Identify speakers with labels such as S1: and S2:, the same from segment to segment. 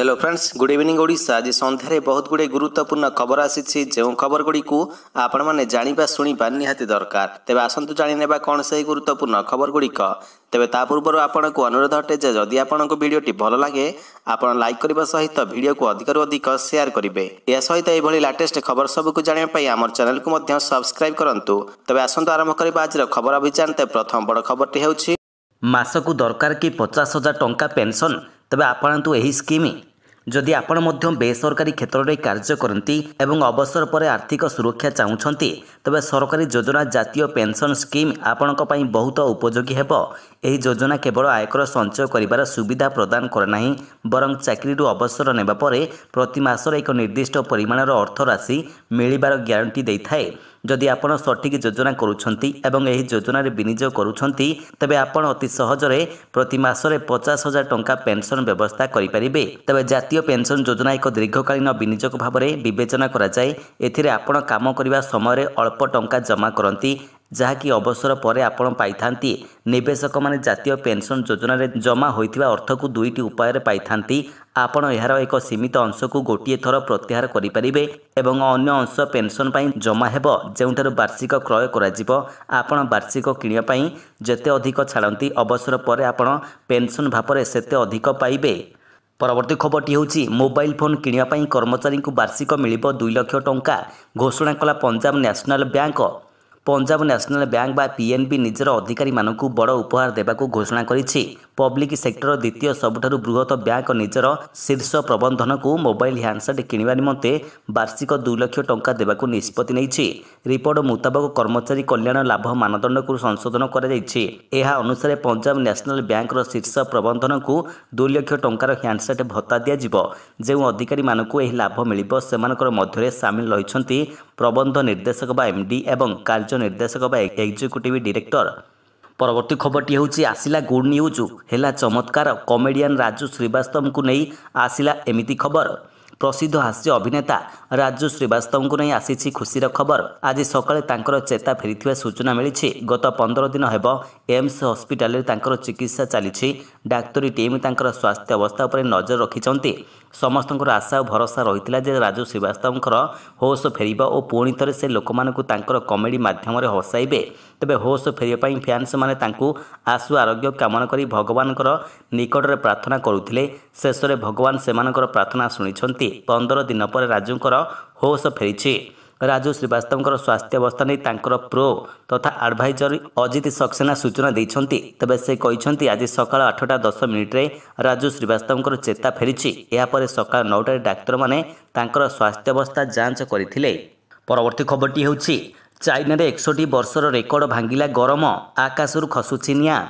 S1: hello friends good evening Odisha আজ সন্ধ্যায় বহুত গুড়ে গুরুত্বপূর্ণ খবর আসিছি যে খবর গুড়ি আপন মানে জাঁয়া শুণবা নিহতি দরকার তবে আসন্তু জাঁয়া কোণ সেই গুরুত্বপূর্ণ খবর গুড়িক তবে তা পূর্বর আপনার অনুরোধ অটে যে যদি আপনার ভিডিওটি ভাল লাগে আপনার লাইক করা সহ ভিডিওকে অধিকর অধিক সেয়ার করবে এ সহ এইভাবে লাটেস্ট খবর সবুক জাঁয়া আমার চ্যানেলকে সবসক্রাইব করতু তবে আসন্তু আরম্ভ করা আজর খবর অভিযান প্রথম বড় খবরটি হচ্ছে মাসকু দরকার কি পচাশ হাজার টঙ্কা পেনশন তবে আপনার এই স্কিম ଯଦି ଆପଣ ମଧ୍ୟ ବେସରକାରୀ କ୍ଷେତ୍ରରେ କାର୍ଯ୍ୟ କରନ୍ତି ଏବଂ ଅବସର ପରେ ଆର୍ଥିକ ସୁରକ୍ଷା ଚାହୁଁଛନ୍ତି ତେବେ ସରକାରୀ ଯୋଜନା ଜାତୀୟ ପେନ୍ସନ୍ ସ୍କିମ୍ ଆପଣଙ୍କ ପାଇଁ ବହୁତ ଉପଯୋଗୀ ହେବ ଏହି ଯୋଜନା କେବଳ ଆୟକର ସଞ୍ଚୟ କରିବାର ସୁବିଧା ପ୍ରଦାନ କରେ ନାହିଁ ବରଂ ଚାକିରିରୁ ଅବସର ନେବା ପରେ ପ୍ରତି ମାସରେ ଏକ ନିର୍ଦ୍ଦିଷ୍ଟ ପରିମାଣର ଅର୍ଥରାଶି ମିଳିବାର ଗ୍ୟାରେଣ୍ଟି ଦେଇଥାଏ ଯଦି ଆପଣ ସଠିକ୍ ଯୋଜନା କରୁଛନ୍ତି ଏବଂ ଏହି ଯୋଜନାରେ ବିନିଯୋଗ କରୁଛନ୍ତି ତେବେ ଆପଣ ଅତି ସହଜରେ ପ୍ରତି ମାସରେ ପଚାଶ ହଜାର ଟଙ୍କା ପେନ୍ସନ୍ ବ୍ୟବସ୍ଥା କରିପାରିବେ ତେବେ ଜାତୀୟ ପେନ୍ସନ୍ ଯୋଜନା ଏକ ଦୀର୍ଘକାଳୀନ ବିନିଯୋଗ ଭାବରେ ବିବେଚନା କରାଯାଏ ଏଥିରେ ଆପଣ କାମ କରିବା ସମୟରେ ଅଳ୍ପ ଟଙ୍କା ଜମା କରନ୍ତି ଯାହାକି ଅବସର ପରେ ଆପଣ ପାଇଥାନ୍ତି ନିବେଶକମାନେ ଜାତୀୟ ପେନ୍ସନ୍ ଯୋଜନାରେ ଜମା ହୋଇଥିବା ଅର୍ଥକୁ ଦୁଇଟି ଉପାୟରେ ପାଇଥାନ୍ତି ଆପଣ ଏହାର ଏକ ସୀମିତ ଅଂଶକୁ ଗୋଟିଏ ଥର ପ୍ରତ୍ୟାହାର କରିପାରିବେ ଏବଂ ଅନ୍ୟ ଅଂଶ ପେନ୍ସନ୍ ପାଇଁ ଜମା ହେବ ଯେଉଁଠାରୁ ବାର୍ଷିକ କ୍ରୟ କରାଯିବ ଆପଣ ବାର୍ଷିକ କିଣିବା ପାଇଁ ଯେତେ ଅଧିକ ଛାଡ଼ନ୍ତି ଅବସର ପରେ ଆପଣ ପେନ୍ସନ୍ ଭାବରେ ସେତେ ଅଧିକ ପାଇବେ ପରବର୍ତ୍ତୀ ଖବରଟି ହେଉଛି ମୋବାଇଲ ଫୋନ୍ କିଣିବା ପାଇଁ କର୍ମଚାରୀଙ୍କୁ ବାର୍ଷିକ ମିଳିବ ଦୁଇ ଲକ୍ଷ ଟଙ୍କା ଘୋଷଣା କଲା Punjab national bank Punjab national bank ବା ପିଏନ୍ବି ନିଜର ଅଧିକାରୀମାନଙ୍କୁ ବଡ଼ ଉପହାର ଦେବାକୁ ଘୋଷଣା କରିଛି ପବ୍ଲିକ୍ ସେକ୍ଟର ଦ୍ୱିତୀୟ ସବୁଠାରୁ ବୃହତ ବ୍ୟାଙ୍କ ନିଜର ଶୀର୍ଷ ପ୍ରବନ୍ଧନକୁ ମୋବାଇଲ୍ ହ୍ୟାଣ୍ଡସେଟ୍ କିଣିବା ନିମନ୍ତେ ବାର୍ଷିକ ଦୁଇ ଲକ୍ଷ ଟଙ୍କା ଦେବାକୁ ନିଷ୍ପତ୍ତି ନେଇଛି ରିପୋର୍ଟ ମୁତାବକ କର୍ମଚାରୀ କଲ୍ୟାଣ ଲାଭ ମାନଦଣ୍ଡକୁ ସଂଶୋଧନ କରାଯାଇଛି ଏହା ଅନୁସାରେ ପଞ୍ଜାବ ନ୍ୟାସନାଲ୍ ବ୍ୟାଙ୍କର ଶୀର୍ଷ ପ୍ରବନ୍ଧନକୁ ଦୁଇ ଲକ୍ଷ ଟଙ୍କାର ହ୍ୟାଣ୍ଡସେଟ୍ ଭତ୍ତା ଦିଆଯିବ ଯେଉଁ ଅଧିକାରୀମାନଙ୍କୁ ଏହି ଲାଭ ମିଳିବ ସେମାନଙ୍କର ମଧ୍ୟରେ ସାମିଲ ରହିଛନ୍ତି প্রবন্ধ ନିର୍ଦ୍ଦେଶକ ବା ଏମ୍ଡି ଏବଂ କାର୍ଯ୍ୟ ନିର୍ଦ୍ଦେଶକ ବା ଏକ୍ଜିକ୍ୟୁଟିଭ ଡିରେକ୍ଟର ପରବର୍ତ୍ତୀ ଖବରଟି ହେଉଛି ଆସିଲା ଗୁଡ୍ ନ୍ୟୁଜ୍ ହେଲା ଚମତ୍କାର କମେଡ଼ିଆନ୍ ରାଜୁ ଶ୍ରୀବାସ୍ତବଙ୍କୁ ନେଇ ଆସିଲା ଏମିତି ଖବର ପ୍ରସିଦ୍ଧ ହାସ୍ୟ ଅଭିନେତା ରାଜୁ ଶ୍ରୀବାସ୍ତବଙ୍କୁ ନେଇ ଆସିଛି ଖୁସିର ଖବର ଆଜି ସକାଳେ ତାଙ୍କର ଚେତା ଫେରିଥିବା ସୂଚନା ମିଳିଛି ଗତ ପନ୍ଦର ଦିନ ହେବ ଏମ୍ସ ହସ୍ପିଟାଲରେ ତାଙ୍କର ଚିକିତ୍ସା ଚାଲିଛି ଡାକ୍ତରୀ ଟିମ୍ ତାଙ୍କର ସ୍ୱାସ୍ଥ୍ୟ ଅବସ୍ଥା ଉପରେ ନଜର ରଖିଛନ୍ତି ସମସ୍ତଙ୍କର ଆଶା ଓ ଭରସା ରହିଥିଲା ଯେ ରାଜୁ ଶ୍ରୀବାସ୍ତବଙ୍କର ହୋସ ଫେରିବ ଓ ପୁଣି ଥରେ ସେ ଲୋକମାନଙ୍କୁ ତାଙ୍କର କମେଡ଼ି ମାଧ୍ୟମରେ ହସାଇବେ ତେବେ ହୋସ ଫେରିବା ପାଇଁ ଫ୍ୟାନ୍ସମାନେ ତାଙ୍କୁ ଆଶୁ ଆରୋଗ୍ୟ କାମନା କରି ଭଗବାନଙ୍କର ନିକଟରେ ପ୍ରାର୍ଥନା କରୁଥିଲେ ଶେଷରେ ଭଗବାନ ସେମାନଙ୍କର ପ୍ରାର୍ଥନା ଶୁଣିଛନ୍ତି ପନ୍ଦର ଦିନ ପରେ ରାଜୁଙ୍କର ହୋସ ଫେରିଛି ରାଜୁ ଶ୍ରୀବାସ୍ତବଙ୍କର ସ୍ୱାସ୍ଥ୍ୟାବସ୍ଥା ନେଇ ତାଙ୍କର ପ୍ରୋ ତଥା ଆଡଭାଇଜର ଅଜିତ ସକ୍ସେନା ସୂଚନା ଦେଇଛନ୍ତି ତେବେ ସେ କହିଛନ୍ତି ଆଜି ସକାଳ ଆଠଟା ଦଶ ମିନିଟ୍ରେ ରାଜୁ ଶ୍ରୀବାସ୍ତବଙ୍କର ଚେତା ଫେରିଛି ଏହାପରେ ସକାଳ ନଅଟାରେ ଡାକ୍ତରମାନେ ତାଙ୍କର ସ୍ୱାସ୍ଥ୍ୟାବସ୍ଥା ଯାଞ୍ଚ କରିଥିଲେ ପରବର୍ତ୍ତୀ ଖବରଟି ହେଉଛି ଚାଇନାରେ ଏକଷଠି ବର୍ଷର ରେକର୍ଡ ଭାଙ୍ଗିଲା ଗରମ ଆକାଶରୁ ଖସୁଛି ନିଆଁ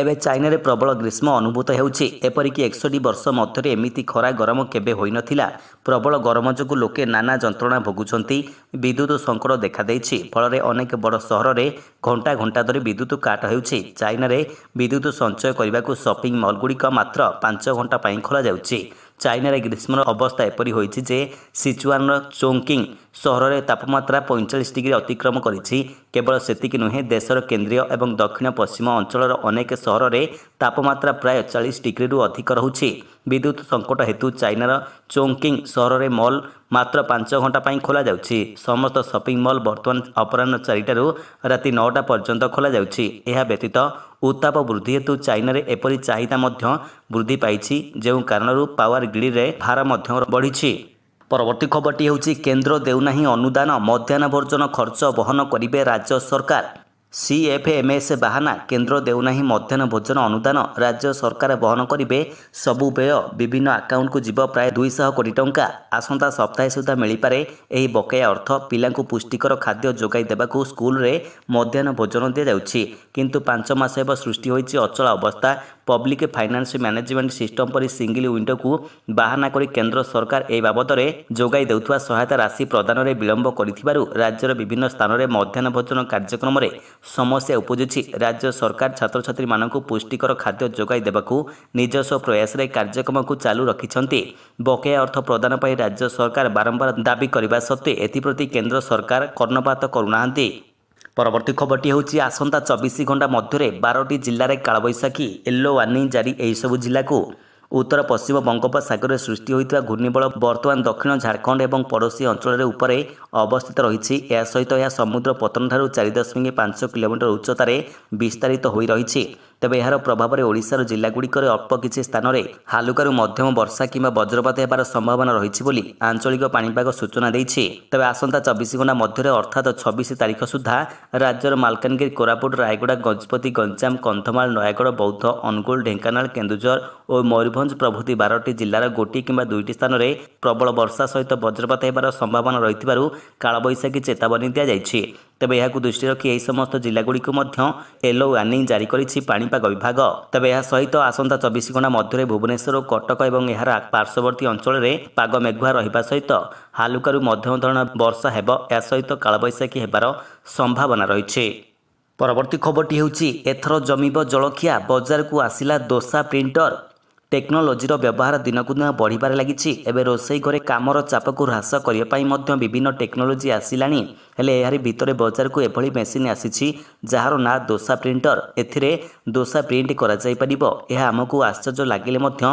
S1: ଏବେ ଚାଇନାରେ ପ୍ରବଳ ଗ୍ରୀଷ୍ମ ଅନୁଭୂତ ହେଉଛି ଏପରିକି ଏକଷଠି ବର୍ଷ ମଧ୍ୟରେ ଏମିତି ଖରା ଗରମ କେବେ ହୋଇନଥିଲା ପ୍ରବଳ ଗରମ ଯୋଗୁଁ ଲୋକେ ନାନା ଯନ୍ତ୍ରଣା ଭୋଗୁଛନ୍ତି ବିଦ୍ୟୁତ ସଙ୍କଟ ଦେଖାଦେଇଛି ଫଳରେ ଅନେକ ବଡ଼ ସହରରେ ଘଣ୍ଟା ଘଣ୍ଟା ଧରି ବିଦ୍ୟୁତ କାଟ ହେଉଛି ଚାଇନାରେ ବିଦ୍ୟୁତ ସଞ୍ଚୟ କରିବାକୁ ସପିଂ ମଲ୍ଗୁଡ଼ିକ ମାତ୍ର ପାଞ୍ଚ ଘଣ୍ଟା ପାଇଁ ଖୋଲାଯାଉଛି ଚାଇନାର ଗ୍ରୀଷ୍ମର ଅବସ୍ଥା ଏପରି ହୋଇଛି ଯେ ସିଚୁଆନର ଚୋଙ୍କିଙ୍ଗ ସହରରେ ତାପମାତ୍ରା ପଇଁଚାଳିଶ ଡିଗ୍ରୀ ଅତିକ୍ରମ କରିଛି କେବଳ ସେତିକି ନୁହେଁ ଦେଶର କେନ୍ଦ୍ରୀୟ ଏବଂ ଦକ୍ଷିଣ ପଶ୍ଚିମ ଅଞ୍ଚଳର ଅନେକ ସହରରେ ତାପମାତ୍ରା ପ୍ରାୟ ଚାଳିଶ ଡିଗ୍ରୀରୁ ଅଧିକ ରହୁଛି ବିଦ୍ୟୁତ୍ ସଙ୍କଟ ହେତୁ ଚାଇନାର ଚୋଙ୍କିଙ୍ଗ ସହରରେ ମଲ୍ ମାତ୍ର ପାଞ୍ଚ ଘଣ୍ଟା ପାଇଁ ଖୋଲାଯାଉଛି ସମସ୍ତ ସପିଂ ମଲ୍ ବର୍ତ୍ତମାନ ଅପରାହ୍ନ ଚାରିଟାରୁ ରାତି ନଅଟା ପର୍ଯ୍ୟନ୍ତ ଖୋଲାଯାଉଛି ଏହା ବ୍ୟତୀତ ଉତ୍ତାପ ବୃଦ୍ଧି ହେତୁ ଚାଇନାରେ ଏପରି ଚାହିଦା ମଧ୍ୟ ବୃଦ୍ଧି ପାଇଛି ଯେଉଁ କାରଣରୁ ପାୱାର ଗ୍ରିଡ଼ରେ ଭାର ମଧ୍ୟ ବଢ଼ିଛି ପରବର୍ତ୍ତୀ ଖବରଟି ହେଉଛି କେନ୍ଦ୍ର ଦେଉନାହିଁ ଅନୁଦାନ ମଧ୍ୟାହ୍ନ ଭୋଜନ ଖର୍ଚ୍ଚ ବହନ କରିବେ ରାଜ୍ୟ ସରକାର ସିଏଫ୍ଏମ୍ଏସ୍ ବାହାନା କେନ୍ଦ୍ର ଦେଉନାହିଁ ମଧ୍ୟାହ୍ନ ଭୋଜନ ଅନୁଦାନ ରାଜ୍ୟ ସରକାର ବହନ କରିବେ ସବୁ ବ୍ୟୟ ବିଭିନ୍ନ ଆକାଉଣ୍ଟକୁ ଯିବ ପ୍ରାୟ ଦୁଇଶହ କୋଟି ଟଙ୍କା ଆସନ୍ତା ସପ୍ତାହେ ସୁଦ୍ଧା ମିଳିପାରେ ଏହି ବକେୟା ଅର୍ଥ ପିଲାଙ୍କୁ ପୁଷ୍ଟିକର ଖାଦ୍ୟ ଯୋଗାଇ ଦେବାକୁ ସ୍କୁଲରେ ମଧ୍ୟାହ୍ନ ଭୋଜନ ଦିଆଯାଉଛି କିନ୍ତୁ ପାଞ୍ଚ ମାସ ହେବ ସୃଷ୍ଟି ହୋଇଛି ଅଚଳ ଅବସ୍ଥା ପବ୍ଲିକ ଫାଇନାନ୍ସ ମ୍ୟାନେଜମେଣ୍ଟ ସିଷ୍ଟମ ପରି ସିଙ୍ଗିଲ ୱିଣ୍ଡୋକୁ ବାହାନା କରି କେନ୍ଦ୍ର ସରକାର ଏ ବାବଦରେ ଯୋଗାଇ ଦେଉଥିବା ସହାୟତା ରାଶି ପ୍ରଦାନରେ ବିଳମ୍ବ କରିଥିବାରୁ ରାଜ୍ୟର ବିଭିନ୍ନ ସ୍ଥାନରେ ମଧ୍ୟାହ୍ନ ଭୋଜନ କାର୍ଯ୍ୟକ୍ରମରେ ସମସ୍ୟା ଉପୁଜୁଛି ରାଜ୍ୟ ସରକାର ଛାତ୍ରଛାତ୍ରୀମାନଙ୍କୁ ପୁଷ୍ଟିକର ଖାଦ୍ୟ ଯୋଗାଇ ଦେବାକୁ ନିଜସ୍ୱ ପ୍ରୟାସରେ କାର୍ଯ୍ୟକ୍ରମକୁ ଚାଲୁ ରଖିଛନ୍ତି ବକେୟା ଅର୍ଥ ପ୍ରଦାନ ପାଇଁ ରାଜ୍ୟ ସରକାର ବାରମ୍ବାର ଦାବି କରିବା ସତ୍ତ୍ୱେ ଏଥିପ୍ରତି କେନ୍ଦ୍ର ସରକାର କର୍ଣ୍ଣପାତ କରୁନାହାନ୍ତି ପରବର୍ତ୍ତୀ ଖବରଟି ହେଉଛି ଆସନ୍ତା ଚବିଶ ଘଣ୍ଟା ମଧ୍ୟରେ ବାରଟି ଜିଲ୍ଲାରେ କାଳବୈଶାଖୀ ୟେଲୋ ୱାର୍ଣ୍ଣିଂ ଜାରି ଏହିସବୁ ଜିଲ୍ଲାକୁ ଉତ୍ତର ପଶ୍ଚିମ ବଙ୍ଗୋପସାଗରରେ ସୃଷ୍ଟି ହୋଇଥିବା ଘୂର୍ଣ୍ଣିବଳୟ ବର୍ତ୍ତମାନ ଦକ୍ଷିଣ ଝାଡ଼ଖଣ୍ଡ ଏବଂ ପଡ଼ୋଶୀ ଅଞ୍ଚଳରେ ଉପରେ ଅବସ୍ଥିତ ରହିଛି ଏହା ସହିତ ଏହା ସମୁଦ୍ର ପତନଠାରୁ ଚାରି ଦଶମିକ ପାଞ୍ଚ କିଲୋମିଟର ଉଚ୍ଚତାରେ ବିସ୍ତାରିତ ହୋଇ ରହିଛି ତେବେ ଏହାର ପ୍ରଭାବରେ ଓଡ଼ିଶାର ଜିଲ୍ଲାଗୁଡ଼ିକରେ ଅଳ୍ପ କିଛି ସ୍ଥାନରେ ହାଲୁକାରୁ ମଧ୍ୟମ ବର୍ଷା କିମ୍ବା ବଜ୍ରପାତ ହେବାର ସମ୍ଭାବନା ରହିଛି ବୋଲି ଆଞ୍ଚଳିକ ପାଣିପାଗ ସୂଚନା ଦେଇଛି ତେବେ ଆସନ୍ତା ଚବିଶ ଘଣ୍ଟା ମଧ୍ୟରେ ଅର୍ଥାତ୍ ଛବିଶ ତାରିଖ ସୁଦ୍ଧା ରାଜ୍ୟର ମାଲକାନଗିରି କୋରାପୁଟ ରାୟଗଡ଼ା ଗଜପତି ଗଞ୍ଜାମ କନ୍ଧମାଳ ନୟାଗଡ଼ ବୌଦ୍ଧ ଅନୁଗୁଳ ଢେଙ୍କାନାଳ କେନ୍ଦୁଝର ଓ ମୟୂରଭଞ୍ଜ ପ୍ରଭୃତି ବାରଟି ଜିଲ୍ଲାର ଗୋଟିଏ କିମ୍ବା ଦୁଇଟି ସ୍ଥାନରେ ପ୍ରବଳ ବର୍ଷା ସହିତ ବଜ୍ରପାତ ହେବାର ସମ୍ଭାବନା ରହିଥିବାରୁ କାଳବୈଶାଖୀ ଚେତାବନୀ ଦିଆଯାଇଛି ତେବେ ଏହାକୁ ଦୃଷ୍ଟିରେ ରଖି ଏହି ସମସ୍ତ ଜିଲ୍ଲାଗୁଡ଼ିକୁ ମଧ୍ୟ ୟେଲୋ ୱାର୍ଣ୍ଣିଂ ଜାରି କରିଛି ପାଣିପାଗ ବିଭାଗ ତେବେ ଏହା ସହିତ ଆସନ୍ତା ଚବିଶ ଘଣ୍ଟା ମଧ୍ୟରେ ଭୁବନେଶ୍ୱର କଟକ ଏବଂ ଏହାର ପାର୍ଶ୍ୱବର୍ତ୍ତୀ ଅଞ୍ଚଳରେ ପାଗ ମେଘୁଆ ରହିବା ସହିତ ହାଲୁକାରୁ ମଧ୍ୟମ ଧରଣର ବର୍ଷା ହେବ ଏହା ସହିତ କାଳବୈଶାଖୀ ହେବାର ସମ୍ଭାବନା ରହିଛି ପରବର୍ତ୍ତୀ ଖବରଟି ହେଉଛି ଏଥର ଜମିବ ଜଳଖିଆ ବଜାରକୁ ଆସିଲା ଦୋସା ପ୍ରିଣ୍ଟର ଟେକ୍ନୋଲୋଜିର ବ୍ୟବହାର ଦିନକୁ ଦିନ ବଢ଼ିବାରେ ଲାଗିଛି ଏବେ ରୋଷେଇ ଘରେ କାମର ଚାପକୁ ହ୍ରାସ କରିବା ପାଇଁ ମଧ୍ୟ ବିଭିନ୍ନ ଟେକ୍ନୋଲୋଜି ଆସିଲାଣି ହେଲେ ଏହାରି ଭିତରେ ବଜାରକୁ ଏଭଳି ମେସିନ୍ ଆସିଛି ଯାହାର ନାଁ ଦୋସା ପ୍ରିଣ୍ଟର ଏଥିରେ ଦୋସା ପ୍ରିଣ୍ଟ କରାଯାଇପାରିବ ଏହା ଆମକୁ ଆଶ୍ଚର୍ଯ୍ୟ ଲାଗିଲେ ମଧ୍ୟ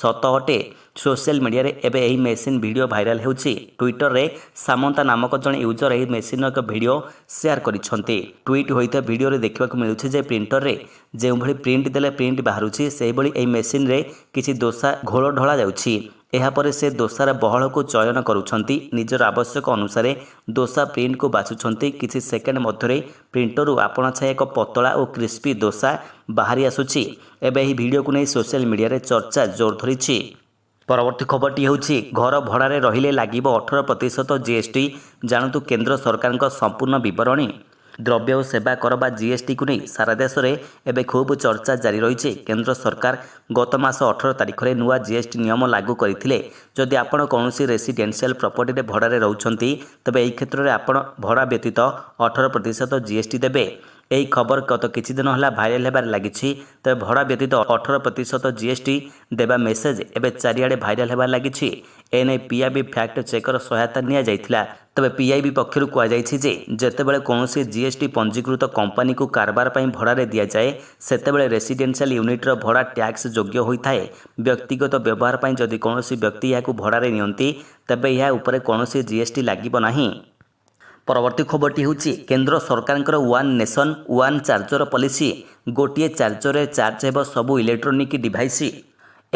S1: ସତ ଅଟେ ସୋସିଆଲ ମିଡ଼ିଆରେ ଏବେ ଏହି ମେସିନ୍ ଭିଡ଼ିଓ ଭାଇରାଲ ହେଉଛି ଟ୍ୱିଟରରେ ସାମନ୍ତା ନାମକ ଜଣେ ୟୁଜର ଏହି ମେସିନ୍ର ଏକ ଭିଡ଼ିଓ ସେୟାର କରିଛନ୍ତି ଟ୍ୱିଟ୍ ହୋଇଥିବା ଭିଡ଼ିଓରେ ଦେଖିବାକୁ ମିଳୁଛି ଯେ ପ୍ରିଣ୍ଟରରେ ଯେଉଁଭଳି ପ୍ରିଣ୍ଟ ଦେଲେ ପ୍ରିଣ୍ଟ ବାହାରୁଛି ସେହିଭଳି ଏହି ମେସିନ୍ରେ କିଛି ଦୋସା ଘୋଳ ଢଳା ଯାଉଛି ଏହାପରେ ସେ ଦୋସାର ବହଳକୁ ଚୟନ କରୁଛନ୍ତି ନିଜର ଆବଶ୍ୟକ ଅନୁସାରେ ଦୋସା ପ୍ରିଣ୍ଟକୁ ବାଛୁଛନ୍ତି କିଛି ସେକେଣ୍ଡ ମଧ୍ୟରେ ପ୍ରିଣ୍ଟରରୁ ଆପଣ ଛାଏ ଏକ ପତଳା ଓ କ୍ରିସ୍ପି ଦୋସା ବାହାରି ଆସୁଛି ଏବେ ଏହି ଭିଡ଼ିଓକୁ ନେଇ ସୋସିଆଲ ମିଡ଼ିଆରେ ଚର୍ଚ୍ଚା ଜୋର ଧରିଛି ପରବର୍ତ୍ତୀ ଖବରଟି ହେଉଛି ଘର ଭଡ଼ାରେ ରହିଲେ ଲାଗିବ ଅଠର ପ୍ରତିଶତ ଜିଏସ୍ଟି ଜାଣନ୍ତୁ କେନ୍ଦ୍ର ସରକାରଙ୍କ ସମ୍ପୂର୍ଣ୍ଣ ବିବରଣୀ দ্রব্য ও সেবা কর বা জিএসটিকে নিয়ে সারা দেশে এবে খুব চর্চা জারি রয়েছে কেন্দ্র সরকার গত মাস অঠর তারিখে নূয়া জিএসটি নিয়ম লাগু করে যদি আপনার কৌশি রেসিডেনসিয়াল প্রপর্টিতে ভড়ার রয়েছেন তবে এই ক্ষেত্রে আপনার ভড়া ব্যতীত অঠর প্রত জিএসটি দেবে এই খবর গত কিছুদিন হল ভাইরাল ହେବାରେ ଲାଗିଛି ତେବେ ଭଡ଼ା ବ୍ୟତୀତ ଅଠର ପ୍ରତିଶତ ଜିଏସ୍ଟି ଦେବା ମେସେଜ ଏବେ ଚାରିଆଡ଼େ ଭାଇରାଲ ହେବାରେ ଲାଗିଛି ଏନେଇ ପିଆଇବି ଫ୍ୟାକ୍ଟ ଚେକର ସହାୟତା ନିଆଯାଇଥିଲା ତେବେ ପିଆଇବି ପକ୍ଷରୁ କୁହାଯାଇଛି ଯେ ଯେତେବେଳେ କୌଣସି ଜିଏସ୍ଟି ପଞ୍ଜୀକୃତ କମ୍ପାନୀକୁ କାରବାର ପାଇଁ ଭଡ଼ାରେ ଦିଆଯାଏ ସେତେବେଳେ ରେସିଡେନ୍ସିଆଲ ୟୁନିଟ୍ର ଭଡ଼ା ଟ୍ୟାକ୍ସ ଯୋଗ୍ୟ ହୋଇଥାଏ ବ୍ୟକ୍ତିଗତ ବ୍ୟବହାର ପାଇଁ ଯଦି କୌଣସି ବ୍ୟକ୍ତି ଏହାକୁ ଭଡ଼ାରେ ନିଅନ୍ତି ତେବେ ଏହା ଉପରେ କୌଣସି ଜିଏସ୍ଟି ଲାଗିବ ନାହିଁ ପରବର୍ତ୍ତୀ ଖବରଟି ହେଉଛି କେନ୍ଦ୍ର ସରକାରଙ୍କର one nation one charger policy ଗୋଟିଏ ଚାର୍ଜରରେ ଚାର୍ଜ ହେବ ସବୁ ଇଲେକ୍ଟ୍ରୋନିକ୍ ଡିଭାଇସ୍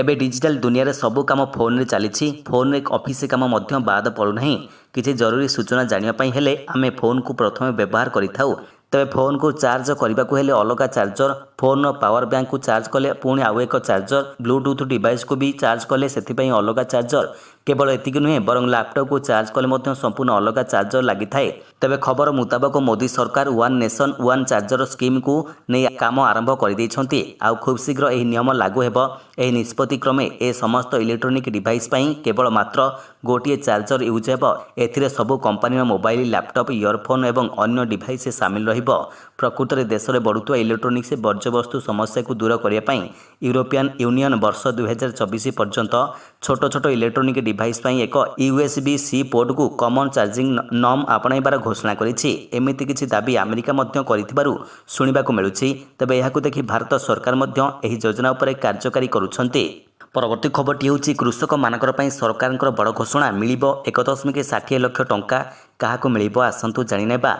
S1: ଏବେ ଡିଜିଟାଲ ଦୁନିଆରେ ସବୁ କାମ ଫୋନରେ ଚାଲିଛି ଫୋନ୍ରେ ଅଫିସ କାମ ମଧ୍ୟ ବାଦ ପଡ଼ୁନାହିଁ କିଛି ଜରୁରୀ ସୂଚନା ଜାଣିବା ପାଇଁ ହେଲେ ଆମେ ଫୋନ୍କୁ ପ୍ରଥମେ ବ୍ୟବହାର କରିଥାଉ ତେବେ ଫୋନକୁ ଚାର୍ଜ କରିବାକୁ ହେଲେ ଅଲଗା ଚାର୍ଜର ଫୋନ୍ର ପାୱାର ବ୍ୟାଙ୍କକୁ ଚାର୍ଜ କଲେ ପୁଣି ଆଉ ଏକ ଚାର୍ଜର ବ୍ଲୁଟୁଥ୍ ଡିଭାଇସ୍କୁ ବି ଚାର୍ଜ କଲେ ସେଥିପାଇଁ ଅଲଗା ଚାର୍ଜର କେବଳ ଏତିକି ନୁହେଁ ବରଂ ଲ୍ୟାପଟପ୍କୁ ଚାର୍ଜ କଲେ ମଧ୍ୟ ସମ୍ପୂର୍ଣ୍ଣ ଅଲଗା ଚାର୍ଜର ଲାଗିଥାଏ ତେବେ ଖବର ମୁତାବକ ମୋଦି ସରକାର ୱାନ୍ ନେସନ୍ ୱାନ୍ ଚାର୍ଜର ସ୍କିମ୍କୁ ନେଇ କାମ ଆରମ୍ଭ କରିଦେଇଛନ୍ତି ଆଉ ଖୁବ୍ ଶୀଘ୍ର ଏହି ନିୟମ ଲାଗୁ ହେବ ଏହି ନିଷ୍ପତ୍ତି କ୍ରମେ ଏ ସମସ୍ତ ଇଲେକ୍ଟ୍ରୋନିକ୍ ଡିଭାଇସ୍ ପାଇଁ କେବଳ ମାତ୍ର ଗୋଟିଏ ଚାର୍ଜର ୟୁଜ୍ ହେବ ଏଥିରେ ସବୁ କମ୍ପାନୀର ମୋବାଇଲ ଲ୍ୟାପଟପ୍ ଇୟରଫୋନ୍ ଏବଂ ଅନ୍ୟ ଡିଭାଇସ୍ ସାମିଲ ରହିବ ପ୍ରକୃତରେ ଦେଶରେ ବଢ଼ୁଥିବା ଇଲେକ୍ଟ୍ରୋନିକ୍ସ ବର୍ଜ୍ୟ ବର୍ଜ୍ୟବସ୍ତୁ ସମସ୍ୟାକୁ ଦୂର କରିବା ପାଇଁ ୟୁରୋପିଆନ୍ ୟୁନିୟନ୍ ବର୍ଷ ଦୁଇହଜାର ଚବିଶ ପର୍ଯ୍ୟନ୍ତ ଛୋଟ ଛୋଟ ଇଲେକ୍ଟ୍ରୋନିକ୍ ଡିଭାଇସ୍ ପାଇଁ ଏକ ୟୁଏସ୍ବି ସି ପୋର୍ଟକୁ କମନ୍ ଚାର୍ଜିଂ ନମ୍ ଆପଣାଇବାର ଘୋଷଣା କରିଛି ଏମିତି କିଛି ଦାବି ଆମେରିକା ମଧ୍ୟ କରିଥିବାରୁ ଶୁଣିବାକୁ ମିଳୁଛି ତେବେ ଏହାକୁ ଦେଖି ଭାରତ ସରକାର ମଧ୍ୟ ଏହି ଯୋଜନା ଉପରେ କାର୍ଯ୍ୟକାରୀ କରୁଛନ୍ତି ପରବର୍ତ୍ତୀ ଖବରଟି ହେଉଛି କୃଷକମାନଙ୍କର ପାଇଁ ସରକାରଙ୍କର ବଡ଼ ଘୋଷଣା ମିଳିବ ଏକ ଦଶମିକ ଷାଠିଏ ଲକ୍ଷ ଟଙ୍କା କାହାକୁ ମିଳିବ ଆସନ୍ତୁ ଜାଣିନେବା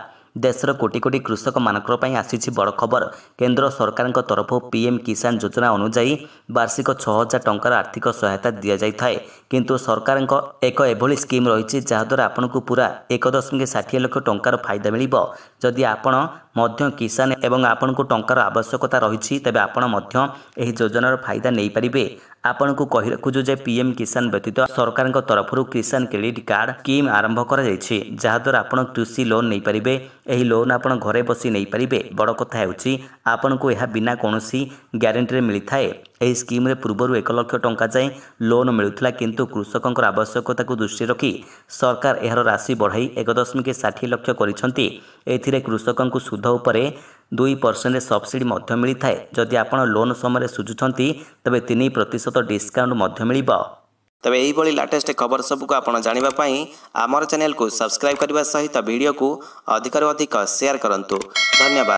S1: ଦେଶର କୋଟି କୋଟି କୃଷକମାନଙ୍କ ପାଇଁ ଆସିଛି ବଡ଼ ଖବର କେନ୍ଦ୍ର ସରକାରଙ୍କ ତରଫ ପିଏମ୍ କିଷାନ ଯୋଜନା ଅନୁଯାୟୀ ବାର୍ଷିକ ଛଅ ହଜାର ଟଙ୍କାର ଆର୍ଥିକ ସହାୟତା ଦିଆଯାଇଥାଏ କିନ୍ତୁ ସରକାରଙ୍କ ଏକ ଏଭଳି ସ୍କିମ୍ ରହିଛି ଯାହାଦ୍ୱାରା ଆପଣଙ୍କୁ ପୁରା ଏକ ଦଶମିକ ଷାଠିଏ ଲକ୍ଷ ଟଙ୍କାର ଫାଇଦା ମିଳିବ ଯଦି ଆପଣ ମଧ୍ୟ କିଷାନ ଏବଂ ଆପଣଙ୍କୁ ଟଙ୍କାର ଆବଶ୍ୟକତା ରହିଛି ତେବେ ଆପଣ ମଧ୍ୟ ଏହି ଯୋଜନାର ଫାଇଦା ନେଇପାରିବେ ଆପଣଙ୍କୁ କହି ରଖୁଛୁ ଯେ ପିଏମ୍ କିଷାନ ବ୍ୟତୀତ ସରକାରଙ୍କ ତରଫରୁ କିଷାନ କ୍ରେଡିଟ୍ କାର୍ଡ଼ ସ୍କିମ୍ ଆରମ୍ଭ କରାଯାଇଛି ଯାହାଦ୍ୱାରା ଆପଣ କୃଷି ଲୋନ୍ ନେଇପାରିବେ ଏହି ଲୋନ୍ ଆପଣ ଘରେ ବସି ନେଇପାରିବେ ବଡ଼ କଥା ହେଉଛି ଆପଣଙ୍କୁ ଏହା ବିନା କୌଣସି ଗ୍ୟାରେଣ୍ଟିରେ ମିଳିଥାଏ ଏହି ସ୍କିମ୍ରେ ପୂର୍ବରୁ ଏକ ଲକ୍ଷ ଟଙ୍କା ଯାଏଁ ଲୋନ୍ ମିଳୁଥିଲା କିନ୍ତୁ କୃଷକଙ୍କର ଆବଶ୍ୟକତାକୁ ଦୃଷ୍ଟିରେ ରଖି ସରକାର ଏହାର ରାଶି ବଢ଼ାଇ ଏକ ଦଶମିକ ଷାଠିଏ ଲକ୍ଷ କରିଛନ୍ତି ଏଥିରେ କୃଷକଙ୍କୁ ସୁଧ ଉପରେ ଦୁଇ ପରସେଣ୍ଟ ସବସିଡ଼ି ମଧ୍ୟ ମିଳିଥାଏ ଯଦି ଆପଣ ଲୋନ୍ ସମୟରେ ସୁଝୁଛନ୍ତି ତେବେ ତିନି ପ୍ରତିଶତ ଡିସ୍କାଉଣ୍ଟ ମଧ୍ୟ ମିଳିବ ତେବେ ଏହିଭଳି ଲାଟେଷ୍ଟ ଖବର ସବୁକୁ ଆପଣ ଜାଣିବା ପାଇଁ ଆମର ଚ୍ୟାନେଲକୁ ସବସ୍କ୍ରାଇବ୍ କରିବା ସହିତ ଭିଡ଼ିଓକୁ ଅଧିକରୁ ଅଧିକ ସେୟାର କରନ୍ତୁ ଧନ୍ୟବାଦ